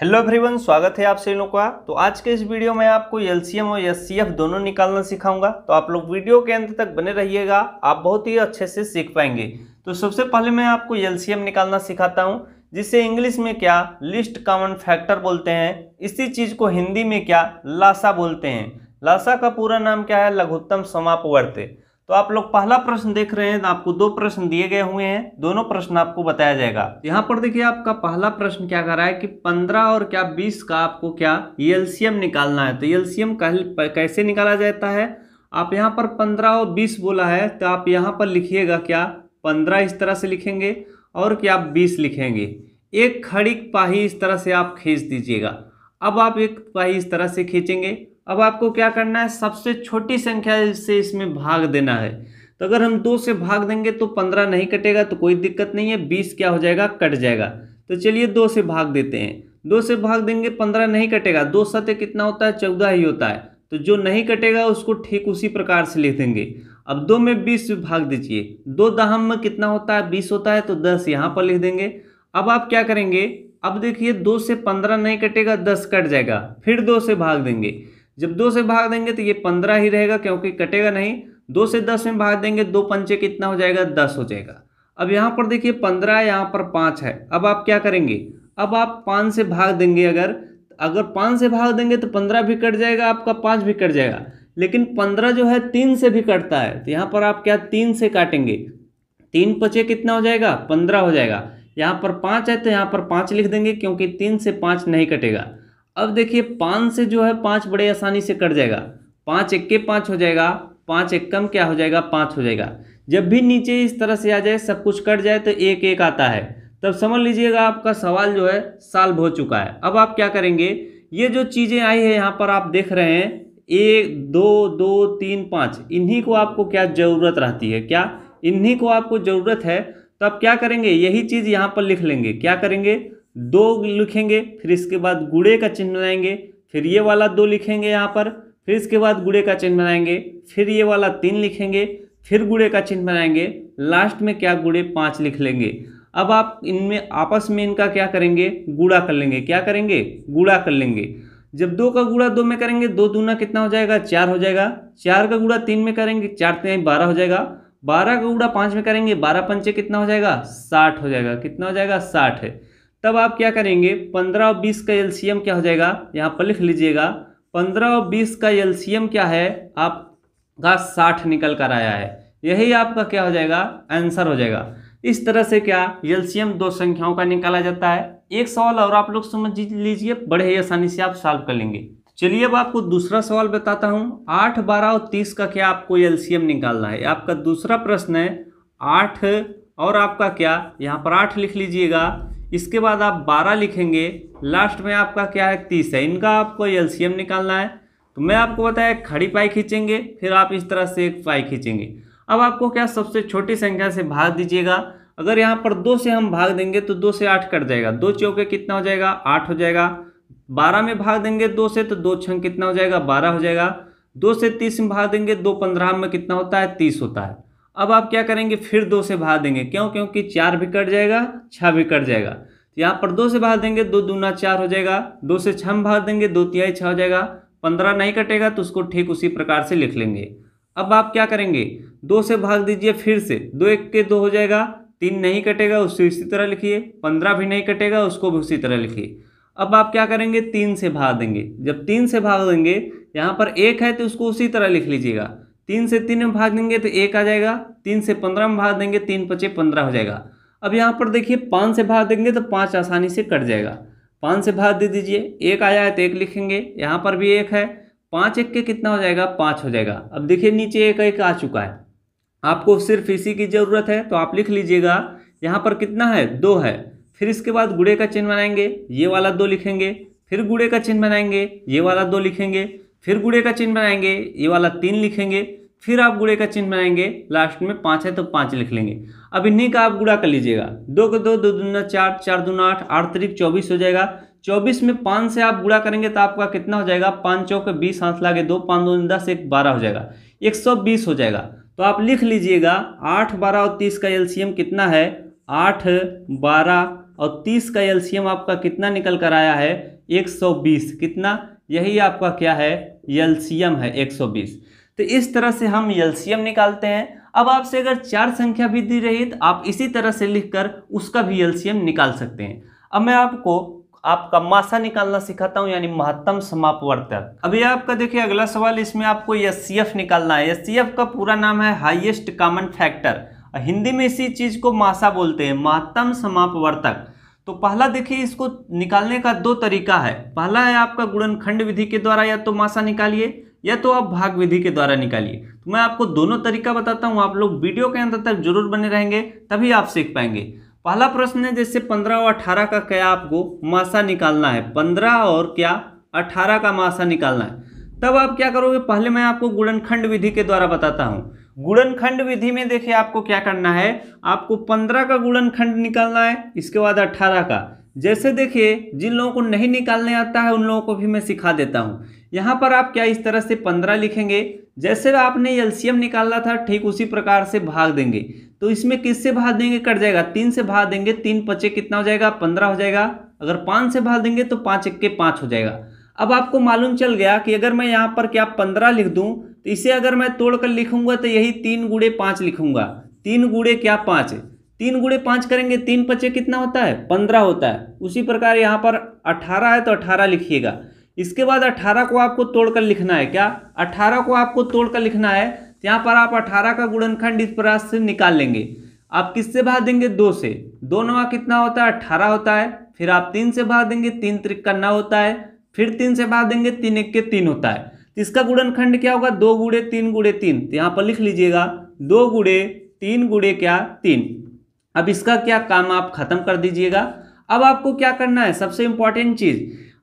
hello everyone स्वागत है आप सभी लोगों का तो आज के इस वीडियो में आपको एल और एस दोनों निकालना सिखाऊंगा तो आप लोग वीडियो के अंत तक बने रहिएगा आप बहुत ही अच्छे से सीख पाएंगे तो सबसे पहले मैं आपको एल निकालना सिखाता हूं जिसे इंग्लिश में क्या लिस्ट कॉमन फैक्टर बोलते हैं इसी चीज़ को हिंदी में क्या लासा बोलते हैं लासा का पूरा नाम क्या है लघुत्तम समापवर्त्य तो आप लोग पहला प्रश्न देख रहे हैं आपको दो प्रश्न दिए गए हुए हैं दोनों प्रश्न आपको बताया जाएगा यहाँ पर देखिए आपका पहला प्रश्न क्या कर रहा है कि 15 और क्या 20 का आपको क्या एल्सियम निकालना है तो एल्सियम कैसे निकाला जाता है आप यहाँ पर 15 और 20 बोला है तो आप यहाँ पर लिखिएगा क्या पंद्रह इस तरह से लिखेंगे और क्या बीस लिखेंगे एक खड़ी पाही इस तरह से आप खींच दीजिएगा अब आप एक पाही इस तरह से खींचेंगे अब आपको क्या करना है सबसे छोटी संख्या से इसमें भाग देना है तो अगर हम दो से भाग देंगे तो पंद्रह नहीं कटेगा तो कोई दिक्कत नहीं है बीस क्या हो जाएगा कट जाएगा तो चलिए दो से भाग देते हैं दो से भाग देंगे पंद्रह नहीं कटेगा दो सत्य कितना होता है चौदह ही होता है तो जो नहीं कटेगा उसको ठीक उसी प्रकार से लिख देंगे अब दो में बीस भाग दीजिए दो दहम में कितना होता है बीस होता है तो दस यहाँ पर लिख देंगे अब आप क्या करेंगे अब देखिए दो से पंद्रह नहीं कटेगा दस कट जाएगा फिर दो से भाग देंगे जब दो से भाग देंगे तो ये पंद्रह ही रहेगा क्योंकि कटेगा नहीं दो से दस में भाग देंगे दो पंचे कितना हो जाएगा दस हो जाएगा अब यहाँ पर देखिए पंद्रह यहाँ पर पाँच है अब आप क्या करेंगे अब आप पाँच से भाग देंगे अगर अगर पाँच से भाग देंगे तो पंद्रह भी कट जाएगा आपका पाँच भी कट जाएगा लेकिन पंद्रह जो है तीन से भी कटता है तो यहाँ पर आप क्या तीन से काटेंगे तीन पचे कितना हो जाएगा पंद्रह हो जाएगा यहाँ पर पाँच है तो यहाँ पर पाँच लिख देंगे क्योंकि तीन से पाँच नहीं कटेगा अब देखिए पाँच से जो है पाँच बड़े आसानी से कट जाएगा पाँच इक्के पाँच हो जाएगा पाँच एक कम क्या हो जाएगा पाँच हो जाएगा जब भी नीचे इस तरह से आ जाए सब कुछ कट जाए तो एक एक आता है तब समझ लीजिएगा आपका सवाल जो है सॉल्व हो चुका है अब आप क्या करेंगे ये जो चीज़ें आई है यहाँ पर आप देख रहे हैं एक दो दो तीन पाँच इन्हीं को आपको क्या ज़रूरत रहती है क्या इन्हीं को आपको ज़रूरत है तो आप क्या करेंगे यही चीज़ यहाँ पर लिख लेंगे क्या करेंगे दो लिखेंगे फिर इसके बाद गुड़े का चिन्ह बनाएंगे फिर ये वाला दो लिखेंगे यहाँ पर फिर इसके बाद गुड़े का चिन्ह बनाएंगे फिर ये वाला तीन लिखेंगे फिर गुड़े का चिन्ह बनाएंगे लास्ट में क्या गुड़े पाँच लिख लेंगे अब आप इनमें आपस में इनका क्या करेंगे गुड़ा कर लेंगे क्या करेंगे गुड़ा कर लेंगे जब दो का गुड़ा दो में करेंगे दो दूना कितना हो जाएगा चार हो जाएगा चार का गुड़ा तीन में करेंगे चार तीन बारह हो जाएगा बारह का गुड़ा पाँच में करेंगे बारह पंचे कितना हो जाएगा साठ हो जाएगा कितना हो जाएगा साठ है तब आप क्या करेंगे पंद्रह और बीस का एल्सियम क्या हो जाएगा यहाँ पर लिख लीजिएगा पंद्रह और बीस का एल्शियम क्या है आपका साठ निकल कर आया है यही आपका क्या हो जाएगा आंसर हो जाएगा इस तरह से क्या एलसीएम दो संख्याओं का निकाला जाता है एक सवाल और आप लोग समझ लीजिए बड़े ही आसानी से आप सॉल्व कर लेंगे चलिए अब आपको दूसरा सवाल बताता हूँ आठ बारह और तीस का क्या आपको एलसीएम निकालना है आपका दूसरा प्रश्न है आठ और आपका क्या यहाँ पर आठ लिख लीजिएगा इसके बाद आप 12 लिखेंगे लास्ट में आपका क्या है तीस है इनका आपको एलसीएम निकालना है तो मैं आपको बताया खड़ी पाई खींचेंगे फिर आप इस तरह से एक पाई खींचेंगे अब आपको क्या सबसे छोटी संख्या से भाग दीजिएगा अगर यहाँ पर दो से हम भाग देंगे तो दो से आठ कट जाएगा दो चौके कितना हो जाएगा आठ हो जाएगा बारह में भाग देंगे दो से तो दो छंग कितना हो जाएगा बारह हो जाएगा दो से तीस में भाग देंगे दो पंद्रह में कितना होता है तीस होता है अब आप क्या करेंगे फिर दो से भाग देंगे क्यों क्योंकि चार भी कट जाएगा छः भी कट जाएगा तो यहाँ पर दो से भाग देंगे दो दूना चार हो जाएगा दो से छः भाग देंगे दो तिहाई छः हो जाएगा पंद्रह नहीं कटेगा तो उसको ठीक उसी प्रकार से लिख लेंगे अब आप क्या करेंगे दो से भाग दीजिए फिर से दो एक के दो हो जाएगा तीन नहीं कटेगा उससे इसी तरह लिखिए पंद्रह भी नहीं कटेगा उसको भी उसी तरह लिखिए अब आप क्या करेंगे तीन से भाग देंगे जब तीन से भाग देंगे यहाँ पर एक है तो उसको उसी तरह लिख लीजिएगा तीन से तीन में भाग देंगे तो एक आ जाएगा तीन से पंद्रह में भाग देंगे तीन पचे पंद्रह हो जाएगा अब यहाँ पर देखिए पाँच से भाग देंगे तो पाँच आसानी से कट जाएगा पाँच से भाग दे दीजिए एक आया है तो एक लिखेंगे यहाँ पर भी एक है पाँच एक के कितना हो जाएगा पाँच हो जाएगा अब देखिए नीचे एक एक आ चुका है आपको सिर्फ इसी की ज़रूरत है तो आप लिख लीजिएगा यहाँ पर कितना है दो है फिर इसके बाद गुड़े का चिन्ह बनाएंगे ये वाला दो लिखेंगे फिर गुड़े का चिन्ह बनाएंगे ये वाला दो लिखेंगे फिर गुड़े का चिन्ह बनाएंगे ये वाला तीन लिखेंगे फिर आप गुड़े का चिन्ह बनाएंगे लास्ट में पाँच है तो पाँच लिख लेंगे अब इन्हीं का आप गुड़ा कर लीजिएगा दो के दो दो दूना चार चार दूना आठ आठ तरीक चौबीस हो जाएगा चौबीस में पाँच से आप गुड़ा करेंगे तो आपका कितना हो जाएगा पाँच चौके बीस हाथ लागे दो पाँच दो दस एक बारह हो जाएगा एक सौ बीस हो जाएगा तो आप लिख लीजिएगा आठ बारह और तीस का एलसीएम कितना है आठ बारह और तीस का एलसीएम आपका कितना निकल कर आया है एक सौ बीस कितना यही आपका क्या है यल्सियम है 120 तो इस तरह से हम यल्सियम निकालते हैं अब आपसे अगर चार संख्या भी दी रही तो आप इसी तरह से लिखकर उसका भी एल्सियम निकाल सकते हैं अब मैं आपको आपका मासा निकालना सिखाता हूँ यानी महत्तम समापवर्तक अभी आपका देखिए अगला सवाल इसमें आपको एस निकालना है एस का पूरा नाम है हाइएस्ट कॉमन फैक्टर हिंदी में इसी चीज़ को मासा बोलते हैं महत्तम समापवर्तक तो पहला देखिए इसको निकालने का दो तरीका है पहला है आपका गुणनखंड विधि के द्वारा या तो मासा निकालिए या तो आप भाग विधि के द्वारा निकालिए तो मैं आपको दोनों तरीका बताता हूँ आप लोग वीडियो के अंदर तक जरूर बने रहेंगे तभी आप सीख पाएंगे पहला प्रश्न है जैसे पंद्रह और अठारह का क्या आपको मासा निकालना है पंद्रह और क्या अठारह का मासा निकालना है तब आप क्या करोगे पहले मैं आपको गुणनखंड विधि के द्वारा बताता हूँ गुणनखंड विधि में देखिए आपको क्या करना है आपको पंद्रह का गुणनखंड निकालना है इसके बाद अट्ठारह का जैसे देखिए जिन लोगों को नहीं निकालने आता है उन लोगों को भी मैं सिखा देता हूँ यहाँ पर आप क्या इस तरह से पंद्रह लिखेंगे जैसे आपने एलसीएम निकालना था ठीक उसी प्रकार से भाग देंगे तो इसमें किससे भाग देंगे कट जाएगा तीन से भाग देंगे तीन पचे कितना हो जाएगा पंद्रह हो जाएगा अगर पाँच से भाग देंगे तो पाँच इक्के पाँच हो जाएगा अब आपको मालूम चल गया कि अगर मैं यहाँ पर क्या पंद्रह लिख दूँ तो इसे अगर मैं तोड़कर लिखूंगा तो यही तीन गुड़े पाँच लिखूंगा तीन गुड़े क्या पाँच तीन गुड़े पाँच करेंगे तीन पचे कितना होता है पंद्रह होता है उसी प्रकार यहाँ पर अठारह है तो अठारह लिखिएगा इसके बाद अठारह को आपको तोड़कर लिखना है क्या अठारह को आपको तोड़कर लिखना है तो यहाँ पर आप अठारह का गुणनखंड इस प्रकार से निकाल लेंगे आप किससे भाग देंगे दो से दो नवा कितना होता है अठारह होता है फिर आप तीन से भाग देंगे तीन त्रिक का नौ होता है फिर तीन से भाग देंगे तीन एक के तीन होता है इसका गुणनखंड क्या होगा दो गुड़े तीन गुड़े तीन तो यहाँ पर लिख लीजिएगा दो गुड़े तीन गुड़े क्या तीन अब इसका क्या काम आप खत्म कर दीजिएगा अब आपको क्या करना है सबसे इंपॉर्टेंट चीज़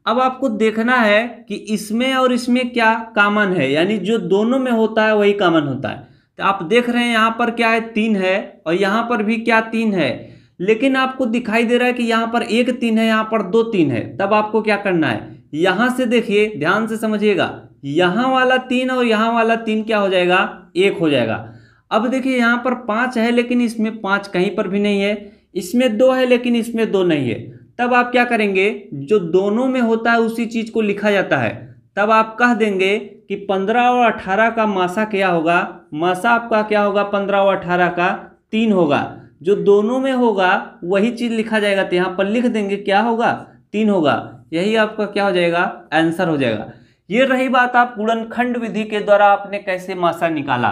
अब आपको देखना है कि इसमें और इसमें क्या कामन है यानी जो दोनों में होता है वही कामन होता है तो आप देख रहे हैं यहाँ पर क्या है तीन है और यहाँ पर भी क्या तीन है लेकिन आपको दिखाई दे रहा है कि यहाँ पर एक तीन है यहाँ पर दो तीन है तब आपको क्या करना है यहाँ से देखिए ध्यान से समझिएगा यहाँ वाला तीन और यहाँ वाला तीन क्या हो जाएगा एक हो जाएगा अब देखिए यहाँ पर पाँच है लेकिन इसमें पाँच कहीं पर भी नहीं है इसमें दो है लेकिन इसमें दो नहीं है तब आप क्या करेंगे जो दोनों में होता है उसी चीज़ को लिखा जाता है तब आप कह देंगे कि पंद्रह और अठारह का मासा क्या होगा मासा आपका क्या होगा पंद्रह और अठारह का तीन होगा जो दोनों में होगा वही चीज़ लिखा जाएगा तो यहाँ पर लिख देंगे क्या होगा तीन होगा यही आपका क्या हो जाएगा आंसर हो जाएगा ये रही बात आप गुणनखंड विधि के द्वारा आपने कैसे मासा निकाला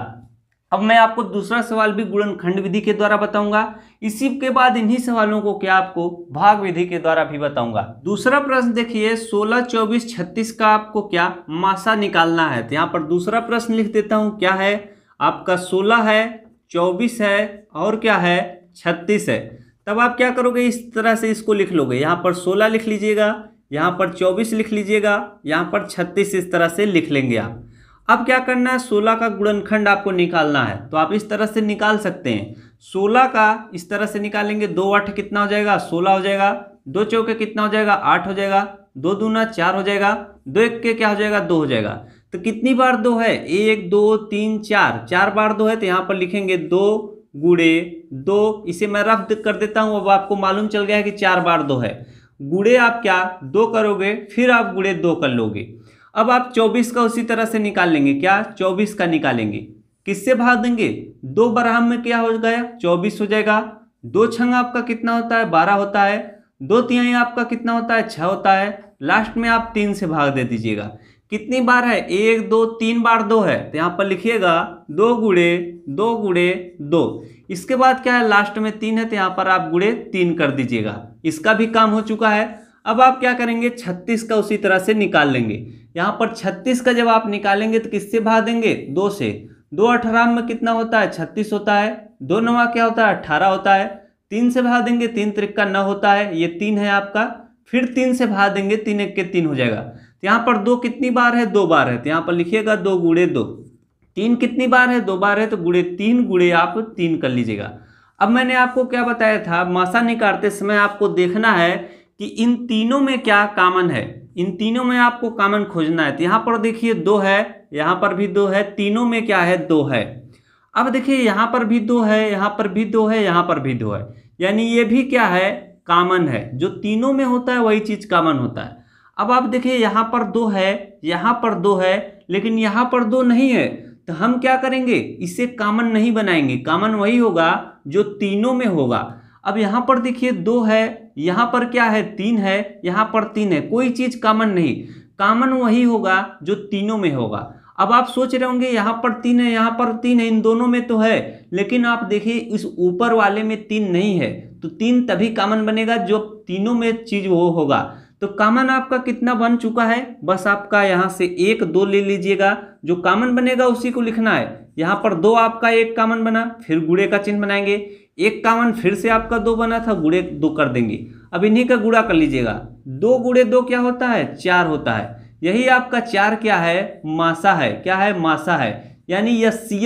अब मैं आपको दूसरा सवाल भी गुणनखंड विधि के द्वारा बताऊंगा इसी के बाद इन्हीं सवालों को क्या आपको भाग विधि के द्वारा भी बताऊंगा दूसरा प्रश्न देखिए 16 24 36 का आपको क्या मासा निकालना है तो यहाँ पर दूसरा प्रश्न लिख देता हूँ क्या है आपका 16 है 24 है और क्या है 36 है तब आप क्या करोगे इस तरह से इसको लिख लोगे यहाँ पर सोलह लिख लीजिएगा यहाँ पर चौबीस लिख लीजिएगा यहाँ पर छत्तीस इस तरह से लिख लेंगे आप अब क्या करना है सोलह का गुणनखंड आपको निकालना है तो आप इस तरह से निकाल सकते हैं सोलह का इस तरह से निकालेंगे दो आठ कितना हो जाएगा सोलह हो जाएगा दो चौके कितना हो जाएगा आठ हो जाएगा दो दूना चार हो जाएगा दो एक के क्या हो जाएगा दो हो जाएगा तो कितनी बार दो है एक दो तीन चार चार बार दो है तो यहाँ पर लिखेंगे दो गुड़े दो इसे मैं रफ्त कर देता हूँ अब आपको मालूम चल गया है कि चार बार दो है गुड़े आप क्या दो करोगे फिर आप गुड़े दो कर लोगे अब आप चौबीस का उसी तरह से निकाल लेंगे क्या चौबीस का निकालेंगे किससे भाग देंगे दो बराहम में क्या हो गया चौबीस हो जाएगा दो छंग आपका कितना होता है बारह होता है दो तिहाई आपका कितना होता है छः होता है लास्ट में आप तीन से भाग दे दीजिएगा कितनी बार है एक दो तीन बार दो है तो यहाँ पर लिखिएगा दो गुड़े दो गुड़े दो इसके बाद क्या है लास्ट में तीन है तो यहाँ पर आप गुड़े तीन कर दीजिएगा इसका भी काम हो चुका है अब आप क्या करेंगे छत्तीस का उसी तरह से निकाल लेंगे यहाँ पर छत्तीस का जब आप निकालेंगे तो किससे भाग देंगे दो से दो अठारह में कितना होता है छत्तीस होता है दो नवा क्या होता है अट्ठारह होता है तीन से भाग देंगे तीन त्रिक्का न होता है ये तीन है आपका फिर तीन से भाग देंगे तीन एक के तीन हो जाएगा तो यहाँ पर दो कितनी बार है दो बार है तो यहाँ पर लिखिएगा दो गुड़े दो तीन कितनी बार है दो बार है तो गुड़े तीन गुड़े आप तीन कर लीजिएगा अब मैंने आपको क्या बताया था मासा निकालते समय आपको देखना है कि इन तीनों में क्या कामन है इन तीनों में आपको कामन खोजना है तो यहाँ पर देखिए दो है यहाँ पर भी दो है तीनों में क्या है दो है अब देखिए यहाँ पर भी दो है यहाँ पर भी दो है यहाँ पर भी दो है यानी ये भी क्या है कामन है जो तीनों में होता है वही चीज़ कामन होता है अब आप देखिए यहाँ पर दो है यहाँ पर दो है लेकिन यहाँ पर दो नहीं है तो हम क्या करेंगे इसे कामन नहीं बनाएंगे कामन वही होगा जो तीनों में होगा अब यहाँ पर देखिए दो है यहाँ पर क्या है तीन है यहाँ पर तीन है कोई चीज़ कामन नहीं कामन वही होगा जो तीनों में होगा अब आप सोच रहे होंगे यहाँ पर तीन है यहाँ पर तीन है इन दोनों में तो है लेकिन आप देखिए इस ऊपर वाले में तीन नहीं है तो तीन तभी कामन बनेगा जो तीनों में चीज़ वो होगा तो कामन आपका कितना बन चुका है बस आपका यहाँ से एक दो ले लीजिएगा जो कामन बनेगा उसी को लिखना है यहाँ पर दो आपका एक कामन बना फिर गुड़े का चिन्ह बनाएंगे एक कामन फिर से आपका दो बना था गुड़े दो कर देंगे अब इन्हीं का गुड़ा कर लीजिएगा दो गुड़े दो क्या होता है चार होता है यही आपका चार क्या है मासा है क्या है मासा है यानी यह सी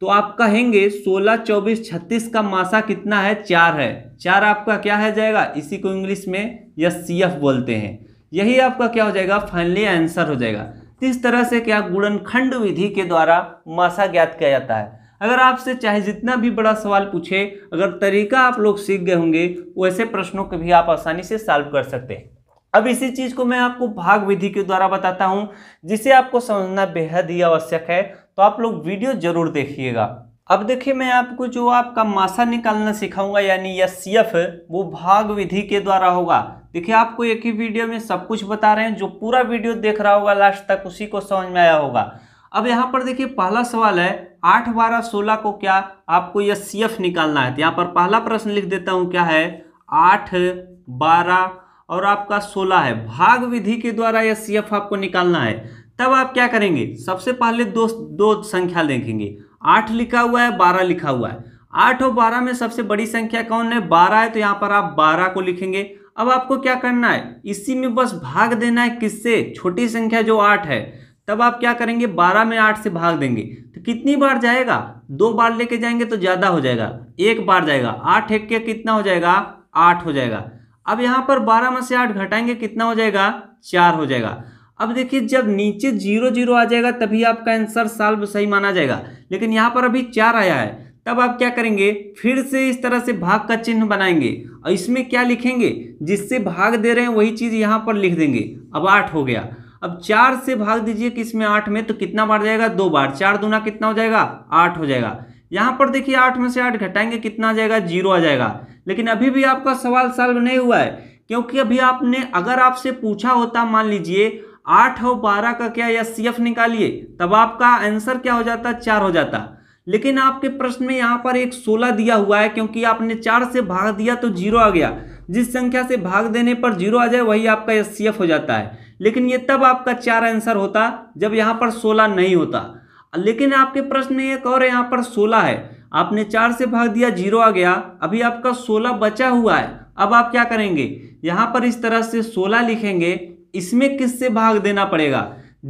तो आप कहेंगे सोलह चौबीस छत्तीस का मासा कितना है चार है चार आपका क्या है जाएगा इसी को इंग्लिश में यस बोलते हैं यही आपका क्या हो जाएगा फाइनली आंसर हो जाएगा तो इस तरह से क्या गुणनखंड विधि के द्वारा मासा ज्ञात किया जाता है अगर आपसे चाहे जितना भी बड़ा सवाल पूछे अगर तरीका आप लोग सीख गए होंगे वैसे प्रश्नों को भी आप आसानी से सॉल्व कर सकते हैं अब इसी चीज़ को मैं आपको भाग विधि के द्वारा बताता हूँ जिसे आपको समझना बेहद ही आवश्यक है तो आप लोग वीडियो ज़रूर देखिएगा अब देखिए मैं आपको जो आपका मासा निकालना सिखाऊंगा यानी या सी एफ वो भाग विधि के द्वारा होगा देखिए आपको एक ही वीडियो में सब कुछ बता रहे हैं जो पूरा वीडियो देख रहा होगा लास्ट तक उसी को समझ में आया होगा अब यहाँ पर देखिए पहला सवाल है आठ बारह सोलह को क्या आपको यह सी एफ निकालना है तो यहाँ पर पहला प्रश्न लिख देता हूँ क्या है आठ बारह और आपका सोलह है भाग विधि के द्वारा यह सी एफ आपको निकालना है तब आप क्या करेंगे सबसे पहले दो दो संख्या देखेंगे आठ लिखा हुआ है बारह लिखा हुआ है आठ और बारह में सबसे बड़ी संख्या कौन है बारह है तो यहाँ पर आप बारह को लिखेंगे अब आपको क्या करना है इसी में बस भाग देना है किससे छोटी संख्या जो आठ है तब आप क्या करेंगे बारह में आठ से भाग देंगे तो कितनी बार जाएगा दो बार लेके जाएंगे तो ज़्यादा हो जाएगा एक बार जाएगा आठ एक के कितना हो जाएगा आठ हो जाएगा अब यहाँ पर बारह में से आठ घटाएंगे कितना हो जाएगा चार हो जाएगा अब देखिए जब नीचे जीरो जीरो आ जाएगा तभी आपका आंसर सॉल्व सही माना जाएगा लेकिन यहाँ पर अभी चार आया है तब आप क्या करेंगे फिर से इस तरह से भाग का चिन्ह बनाएंगे और इसमें क्या लिखेंगे जिससे भाग दे रहे हैं वही चीज़ यहाँ पर लिख देंगे अब आठ हो गया अब चार से भाग दीजिए कि इसमें आठ में तो कितना बार जाएगा दो बार चार दूना कितना हो जाएगा आठ हो जाएगा यहाँ पर देखिए आठ में से आठ घटाएंगे कितना आ जाएगा जीरो आ जाएगा लेकिन अभी भी आपका सवाल सॉल्व नहीं हुआ है क्योंकि अभी आपने अगर आपसे पूछा होता मान लीजिए आठ और बारह का क्या या सी एफ निकालिए तब आपका आंसर क्या हो जाता चार हो जाता लेकिन आपके प्रश्न में यहाँ पर एक सोलह दिया हुआ है क्योंकि आपने चार से भाग दिया तो जीरो आ गया जिस संख्या से भाग देने पर जीरो आ जाए वही आपका एस सी एफ हो जाता है लेकिन ये तब आपका चार आंसर होता जब यहाँ पर सोलह नहीं होता लेकिन आपके प्रश्न में एक और यहाँ पर सोलह है आपने चार से भाग दिया जीरो आ गया अभी आपका सोलह बचा हुआ है अब आप क्या करेंगे यहाँ पर इस तरह से सोलह लिखेंगे इसमें किससे भाग देना पड़ेगा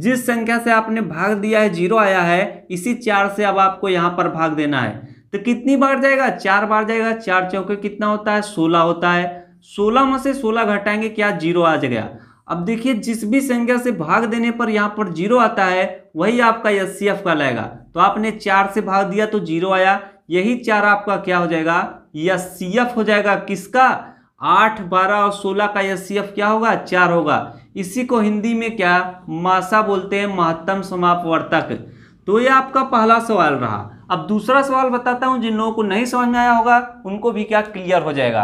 जिस संख्या से आपने भाग दिया है जीरो आया है इसी चार से अब आपको यहाँ पर भाग देना है तो कितनी बार जाएगा चार बार जाएगा चार चौके कितना होता है सोलह होता है सोलह में से सोलह घटाएंगे क्या जीरो आ जाएगा अब देखिए जिस भी संख्या से भाग देने पर यहाँ पर जीरो आता है वही आपका एस सी एफ कहलाएगा तो आपने चार से भाग दिया तो जीरो आया यही चार आपका क्या हो जाएगा एस सी एफ हो जाएगा किसका आठ बारह और सोलह का एस क्या होगा चार होगा इसी को हिंदी में क्या मासा बोलते हैं महत्तम समापवर्तक तो ये आपका पहला सवाल रहा अब दूसरा सवाल बताता हूँ जिन लोगों को नहीं समझ में आया होगा उनको भी क्या क्लियर हो जाएगा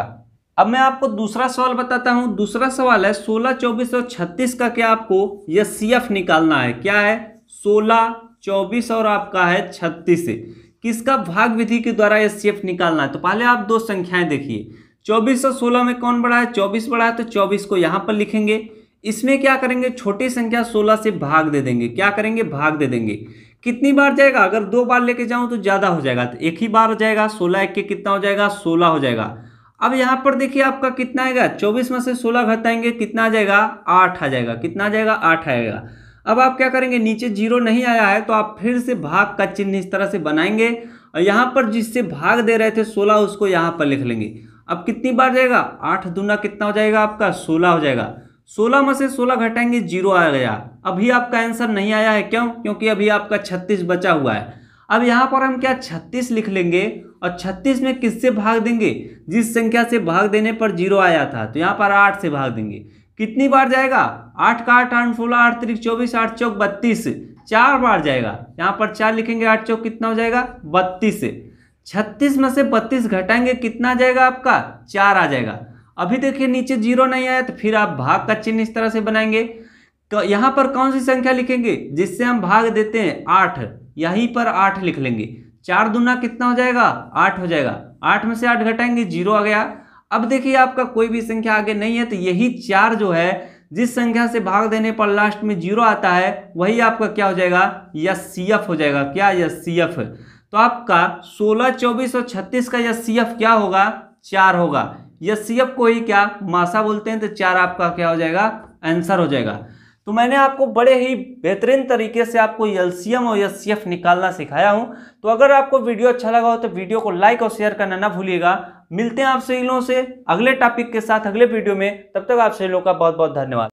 अब मैं आपको दूसरा सवाल बताता हूँ दूसरा सवाल है सोलह चौबीस और छत्तीस का क्या आपको एस निकालना है क्या है सोलह चौबीस और आपका है छत्तीस किसका भाग विधि के द्वारा एस निकालना है तो पहले आप दो संख्याएं देखिए चौबीस और सोलह में कौन बड़ा है चौबीस बड़ा है तो चौबीस को यहाँ पर लिखेंगे इसमें क्या करेंगे छोटी संख्या सोलह से भाग दे देंगे क्या करेंगे भाग दे देंगे कितनी बार जाएगा अगर दो बार लेके जाऊं तो ज़्यादा हो जाएगा तो एक ही बार हो जाएगा सोलह एक के कितना हो जाएगा सोलह हो जाएगा अब यहाँ पर देखिए आपका कितना आएगा चौबीस में से सोलह घटाएंगे कितना आ जाएगा आठ आ जाएगा कितना आ जाएगा आठ आएगा अब आप क्या करेंगे नीचे जीरो नहीं आया है तो आप फिर से भाग का चिन्ह इस तरह से बनाएंगे और यहाँ पर जिससे भाग दे रहे थे सोलह उसको यहाँ पर लिख लेंगे अब कितनी बार जाएगा आठ दूना कितना हो जाएगा आपका सोलह हो जाएगा सोलह में से सोलह घटाएंगे जीरो आ गया अभी आपका आंसर नहीं आया है क्यों क्योंकि अभी आपका छत्तीस बचा हुआ है अब यहाँ पर हम क्या छत्तीस लिख लेंगे और छत्तीस में किससे भाग देंगे जिस संख्या से भाग देने पर जीरो आया था तो यहाँ पर आठ से भाग देंगे कितनी बार जाएगा आठ का आठ आठ सोलह आठ तिरिक चौबीस आठ चौक बत्तीस चार बार जाएगा यहाँ पर चार लिखेंगे आठ चौक कितना हो जाएगा बत्तीस छत्तीस में से बत्तीस घटाएंगे कितना आ जाएगा आपका चार आ जाएगा अभी देखिए नीचे जीरो नहीं आया तो फिर आप भाग का चिन्ह इस तरह से बनाएंगे तो यहाँ पर कौन सी संख्या लिखेंगे जिससे हम भाग देते हैं आठ यहीं पर आठ लिख लेंगे चार दूना कितना हो जाएगा आठ हो जाएगा आठ में से आठ घटाएंगे जीरो आ गया अब देखिए आपका कोई भी संख्या आगे नहीं है तो यही चार जो है जिस संख्या से भाग देने पर लास्ट में जीरो आता है वही आपका क्या हो जाएगा यस सी एफ हो जाएगा क्या यस सी एफ तो आपका 16, 24 और 36 का यह सी क्या होगा चार होगा यह सी को ही क्या मासा बोलते हैं तो चार आपका क्या हो जाएगा आंसर हो जाएगा तो मैंने आपको बड़े ही बेहतरीन तरीके से आपको एलसीएम और एल निकालना सिखाया हूं तो अगर आपको वीडियो अच्छा लगा हो तो वीडियो को लाइक और शेयर करना ना भूलिएगा मिलते हैं आप सभी लोगों से अगले टॉपिक के साथ अगले वीडियो में तब तक आप सभी लोगों का बहुत बहुत धन्यवाद